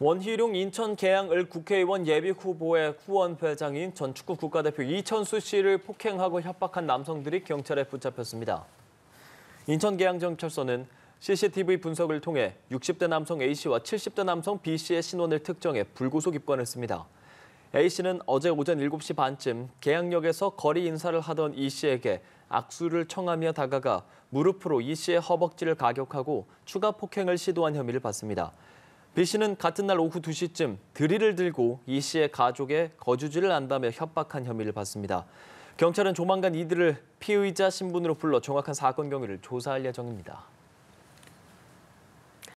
원희룡 인천 계양을 국회의원 예비후보의 후원 회장인 전 축구 국가대표 이천수 씨를 폭행하고 협박한 남성들이 경찰에 붙잡혔습니다. 인천 계양경찰서는 CCTV 분석을 통해 60대 남성 A씨와 70대 남성 B씨의 신원을 특정해 불구속 입건했습니다. A씨는 어제 오전 7시 반쯤 계양역에서 거리 인사를 하던 E씨에게 악수를 청하며 다가가 무릎으로 E씨의 허벅지를 가격하고 추가 폭행을 시도한 혐의를 받습니다. B 씨는 같은 날 오후 2시쯤 드릴을 들고 이 씨의 가족의 거주지를 안다며 협박한 혐의를 받습니다. 경찰은 조만간 이들을 피의자 신분으로 불러 정확한 사건 경위를 조사할 예정입니다.